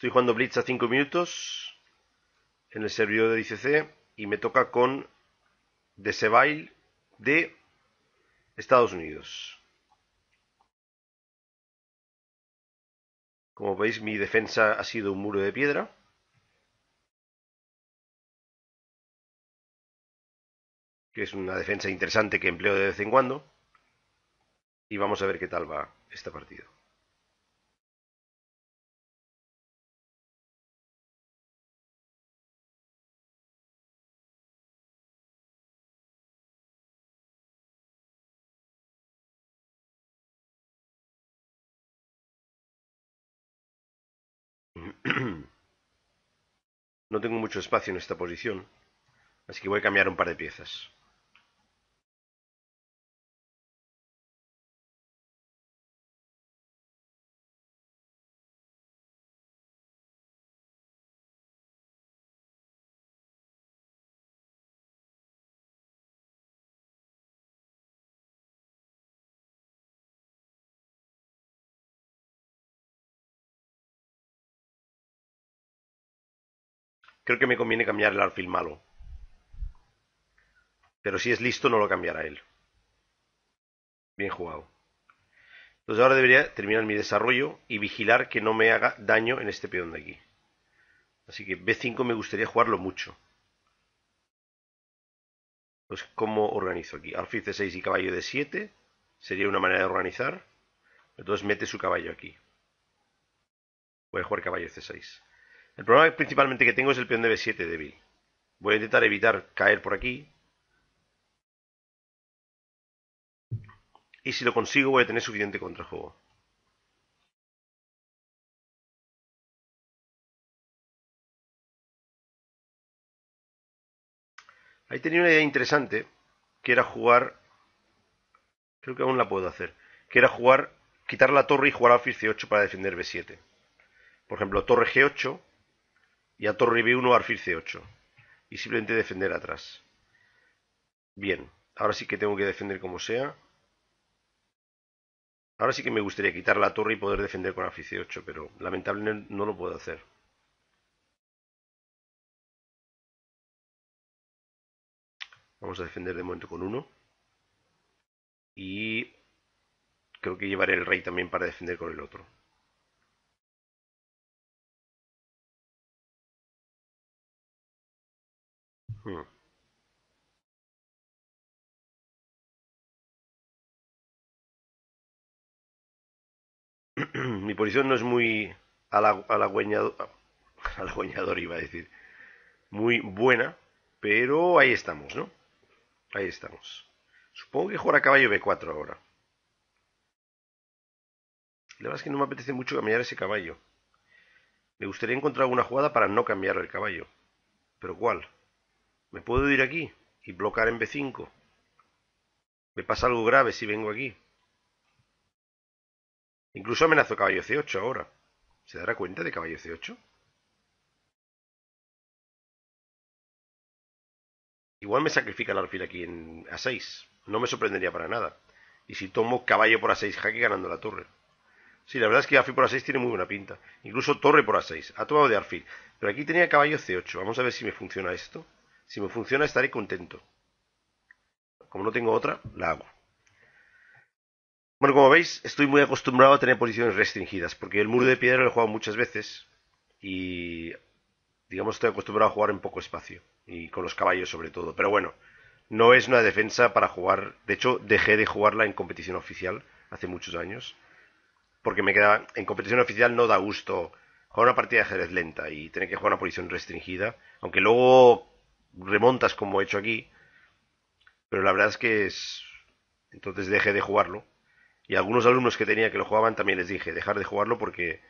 Estoy jugando Blitz a 5 minutos en el servidor de ICC y me toca con Seville de Estados Unidos. Como veis, mi defensa ha sido un muro de piedra. Que es una defensa interesante que empleo de vez en cuando. Y vamos a ver qué tal va este partido. No tengo mucho espacio en esta posición, así que voy a cambiar un par de piezas. Creo que me conviene cambiar el alfil malo. Pero si es listo, no lo cambiará él. Bien jugado. Entonces ahora debería terminar mi desarrollo y vigilar que no me haga daño en este peón de aquí. Así que B5 me gustaría jugarlo mucho. Pues cómo organizo aquí. Alfil C6 y caballo D7 sería una manera de organizar. Entonces mete su caballo aquí. Voy a jugar caballo C6. El problema principalmente que tengo es el peón de b7 débil. Voy a intentar evitar caer por aquí. Y si lo consigo voy a tener suficiente contrajuego. Ahí tenía una idea interesante, que era jugar, creo que aún la puedo hacer, que era jugar, quitar la torre y jugar alfil c8 para defender b7. Por ejemplo, torre g8, y a torre b1 alfil c8 y simplemente defender atrás. Bien, ahora sí que tengo que defender como sea. Ahora sí que me gustaría quitar la torre y poder defender con alfil c8, pero lamentablemente no lo puedo hacer. Vamos a defender de momento con uno. Y creo que llevaré el rey también para defender con el otro. Mm. Mi posición no es muy al iba a decir, muy buena, pero ahí estamos, ¿no? Ahí estamos. Supongo que jugará caballo B4 ahora. La verdad es que no me apetece mucho cambiar ese caballo. Me gustaría encontrar alguna jugada para no cambiar el caballo. ¿Pero cuál? Me puedo ir aquí y bloquear en B5. Me pasa algo grave si vengo aquí. Incluso amenazo caballo C8 ahora. ¿Se dará cuenta de caballo C8? Igual me sacrifica el alfil aquí en A6. No me sorprendería para nada. Y si tomo caballo por A6, jaque ganando la torre. Sí, la verdad es que alfil por A6 tiene muy buena pinta. Incluso torre por A6. Ha tomado de arfil. Pero aquí tenía caballo C8. Vamos a ver si me funciona esto. Si me funciona estaré contento. Como no tengo otra, la hago. Bueno, como veis, estoy muy acostumbrado a tener posiciones restringidas, porque el muro de piedra lo he jugado muchas veces y, digamos, estoy acostumbrado a jugar en poco espacio, y con los caballos sobre todo. Pero bueno, no es una defensa para jugar. De hecho, dejé de jugarla en competición oficial hace muchos años, porque me quedaba. En competición oficial no da gusto jugar una partida de ajedrez lenta y tener que jugar una posición restringida, aunque luego remontas como he hecho aquí, pero la verdad es que es... Entonces dejé de jugarlo. Y algunos alumnos que tenía que lo jugaban también les dije, dejar de jugarlo porque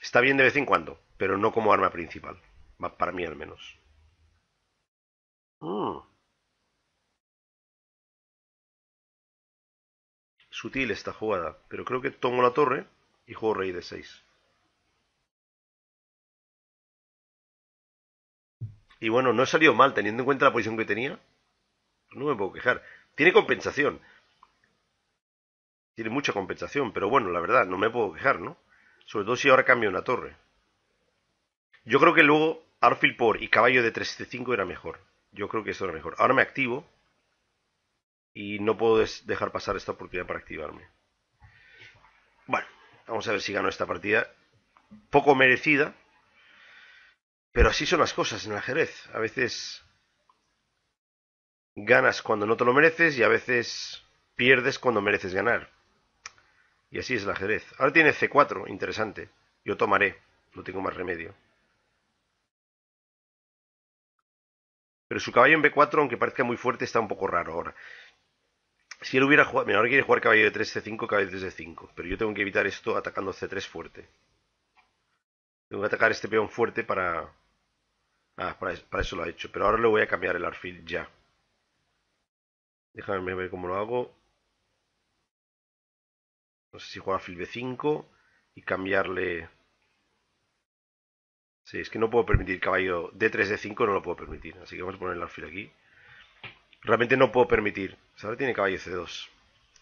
está bien de vez en cuando, pero no como arma principal, para mí al menos. Mm. Sutil esta jugada, pero creo que tomo la torre y juego rey de 6. Y bueno, no salió mal, teniendo en cuenta la posición que tenía. Pues no me puedo quejar. Tiene compensación. Tiene mucha compensación, pero bueno, la verdad, no me puedo quejar, ¿no? Sobre todo si ahora cambio una torre. Yo creo que luego Arfield por y caballo de 375 era mejor. Yo creo que eso era mejor. Ahora me activo. Y no puedo dejar pasar esta oportunidad para activarme. Bueno, vamos a ver si gano esta partida. Poco merecida, pero así son las cosas en el ajedrez. A veces ganas cuando no te lo mereces y a veces pierdes cuando mereces ganar. Y así es el ajedrez. Ahora tiene C4, interesante. Yo tomaré, no tengo más remedio. Pero su caballo en B4, aunque parezca muy fuerte, está un poco raro ahora. Si él hubiera jugado... Mira, ahora quiere jugar caballo de 3, C5, caballo de C5. Pero yo tengo que evitar esto atacando C3 fuerte. Tengo que atacar este peón fuerte para Ah, para, eso lo ha hecho. Pero ahora le voy a cambiar el arfil ya. Déjame ver cómo lo hago. No sé si juega alfil B5 y cambiarle... Sí, es que no puedo permitir caballo D3, D5 no lo puedo permitir. Así que vamos a poner el alfil aquí. Realmente no puedo permitir. Ahora tiene caballo C2.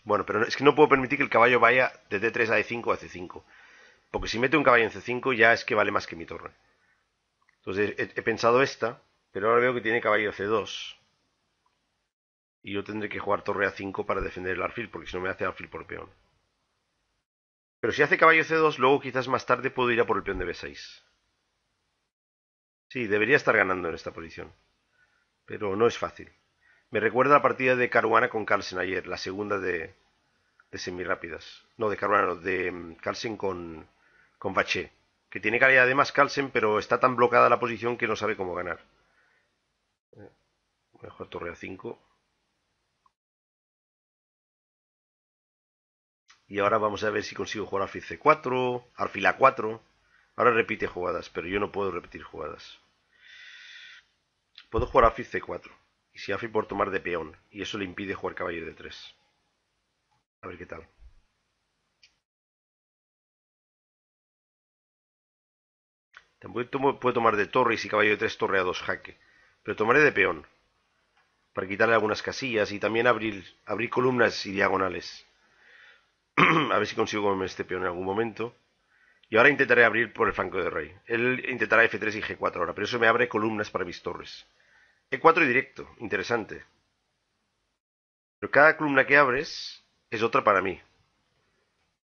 Bueno, pero es que no puedo permitir que el caballo vaya de D3 a D5 a C5. Porque si mete un caballo en C5 ya es que vale más que mi torre. Entonces he, pensado esta, pero ahora veo que tiene caballo C2. Y yo tendré que jugar torre A5 para defender el alfil, porque si no me hace alfil por peón. Pero si hace caballo C2, luego quizás más tarde puedo ir a por el peón de B6. Sí, debería estar ganando en esta posición. Pero no es fácil. Me recuerda la partida de Caruana con Carlsen ayer, la segunda de, de semirápidas. No, de Caruana, de mm, Carlsen con, con que tiene calidad de más Carlsen, pero está tan bloqueada la posición que no sabe cómo ganar. Eh, mejor torre a 5. Y ahora vamos a ver si consigo jugar alfil c4, alfil a4. Ahora repite jugadas, pero yo no puedo repetir jugadas. Puedo jugar alfil c4. Y si alfil por tomar de peón. Y eso le impide jugar caballo de 3. A ver qué tal. Tampoco puedo tomar de torre y si caballo de tres torre a 2 jaque. Pero tomaré de peón. Para quitarle algunas casillas y también abrir, abrir columnas y diagonales. a ver si consigo comerme este peón en algún momento. Y ahora intentaré abrir por el flanco de rey. Él intentará F3 y G4 ahora, pero eso me abre columnas para mis torres. E4 y directo, interesante. Pero cada columna que abres es otra para mí.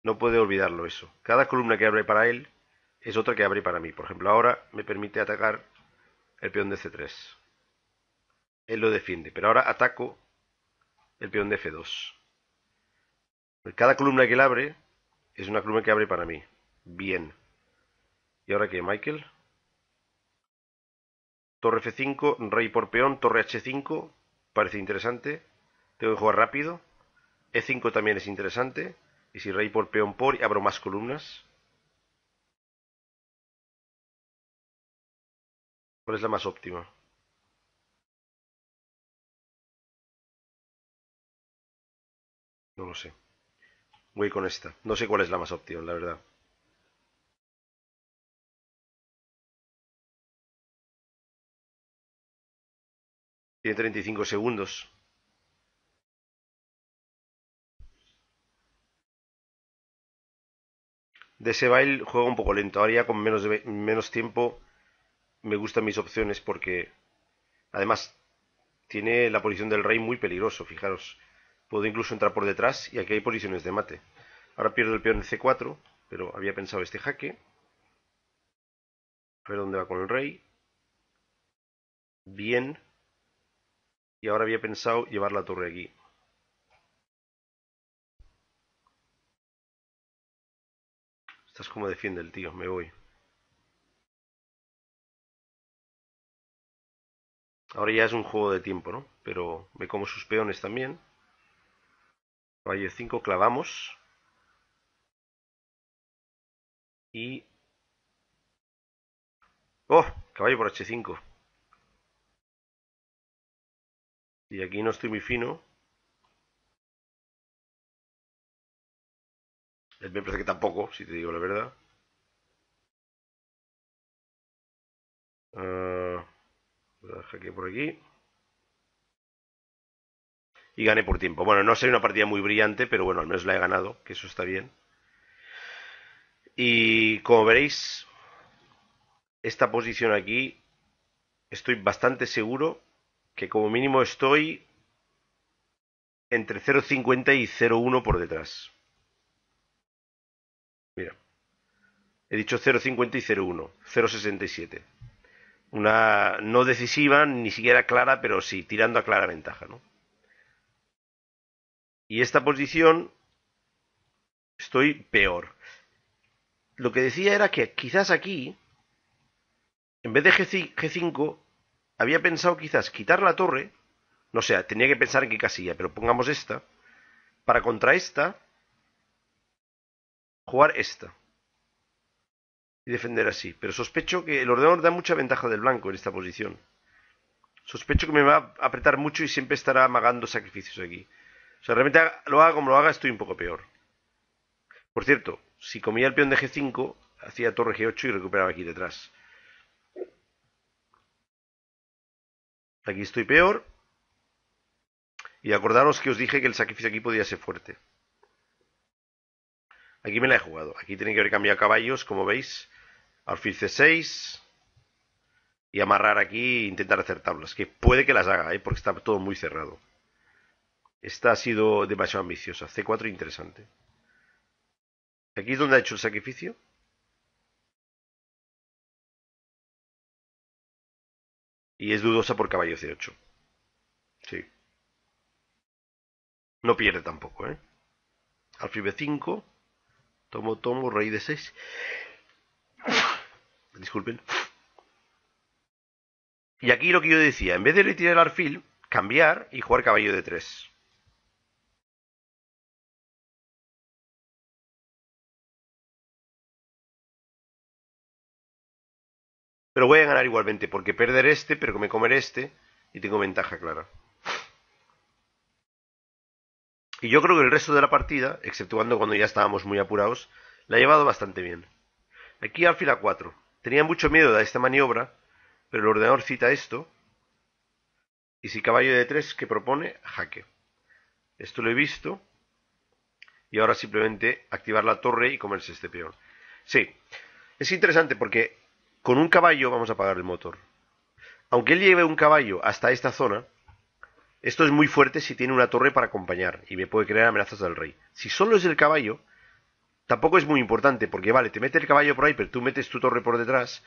No puede olvidarlo eso. Cada columna que abre para él es otra que abre para mí. Por ejemplo, ahora me permite atacar el peón de C3. Él lo defiende, pero ahora ataco el peón de F2. Cada columna que él abre es una columna que abre para mí. Bien. ¿Y ahora qué, Michael? Torre F5, rey por peón, torre H5, parece interesante. Tengo que jugar rápido. E5 también es interesante. Y si rey por peón por, abro más columnas. cuál es la más óptima No lo sé. Voy con esta. No sé cuál es la más óptima, la verdad. Tiene 35 segundos. De ese baile juega un poco lento. Ahora ya con menos, menos tiempo me gustan mis opciones porque además tiene la posición del rey muy peligroso, fijaros. Puedo incluso entrar por detrás y aquí hay posiciones de mate. Ahora pierdo el peón en c4, pero había pensado este jaque. A ver dónde va con el rey. Bien. Y ahora había pensado llevar la torre aquí. Estás como defiende el tío, me voy. Ahora ya es un juego de tiempo, ¿no? Pero me como sus peones también. Caballo 5 clavamos. Y... ¡Oh! Caballo por H5. Y aquí no estoy muy fino. El me parece que tampoco, si te digo la verdad. por aquí. Y gané por tiempo. Bueno, no sido una partida muy brillante, pero bueno, al menos la he ganado, que eso está bien. Y como veréis, esta posición aquí, estoy bastante seguro que como mínimo estoy entre 0.50 y 0.1 por detrás. Mira, he dicho 0.50 y 0.1, 0.67. Una no decisiva, ni siquiera clara, pero sí tirando a clara ventaja. ¿no? Y esta posición estoy peor. Lo que decía era que quizás aquí, en vez de G5, había pensado quizás quitar la torre, no sé, tenía que pensar en qué casilla, pero pongamos esta, para contra esta, jugar esta y defender así. Pero sospecho que el ordenador da mucha ventaja del blanco en esta posición. Sospecho que me va a apretar mucho y siempre estará amagando sacrificios aquí. O sea, realmente lo haga como lo haga, estoy un poco peor. Por cierto, si comía el peón de G5, hacía torre G8 y recuperaba aquí detrás. Aquí estoy peor. Y acordaros que os dije que el sacrificio aquí podía ser fuerte. Aquí me la he jugado. Aquí tiene que haber cambiado caballos, como veis alfil c6 y amarrar aquí e intentar hacer tablas, que puede que las haga, ¿eh? porque está todo muy cerrado. Esta ha sido demasiado ambiciosa. C4 interesante. Aquí es donde ha hecho el sacrificio. Y es dudosa por caballo C8. Sí. No pierde tampoco, ¿eh? Alfil B5. Tomo, tomo, rey de 6 Disculpen. Y aquí lo que yo decía, en vez de retirar el alfil, cambiar y jugar caballo de 3. Pero voy a ganar igualmente, porque perder este, pero que me comer este, y tengo ventaja clara. Y yo creo que el resto de la partida, exceptuando cuando ya estábamos muy apurados, la he llevado bastante bien. Aquí alfil a 4. Tenía mucho miedo de esta maniobra, pero el ordenador cita esto. Y si caballo de 3 que propone, jaque. Esto lo he visto. Y ahora simplemente activar la torre y comerse este peón. Sí, es interesante porque con un caballo vamos a apagar el motor. Aunque él lleve un caballo hasta esta zona, esto es muy fuerte si tiene una torre para acompañar y me puede crear amenazas al rey. Si solo es el caballo, tampoco es muy importante, porque vale, te mete el caballo por ahí, pero tú metes tu torre por detrás,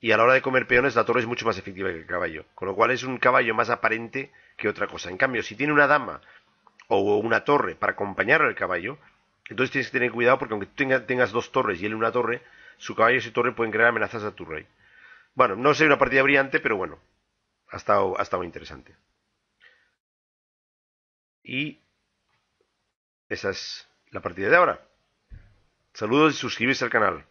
y a la hora de comer peones la torre es mucho más efectiva que el caballo, con lo cual es un caballo más aparente que otra cosa. En cambio, si tiene una dama o una torre para acompañar al caballo, entonces tienes que tener cuidado porque aunque tú tengas dos torres y él una torre, su caballo y su torre pueden crear amenazas a tu rey. Bueno, no sé una partida brillante, pero bueno, ha estado, ha estado interesante. Y esa es la partida de ahora. Saludos y suscríbete al canal.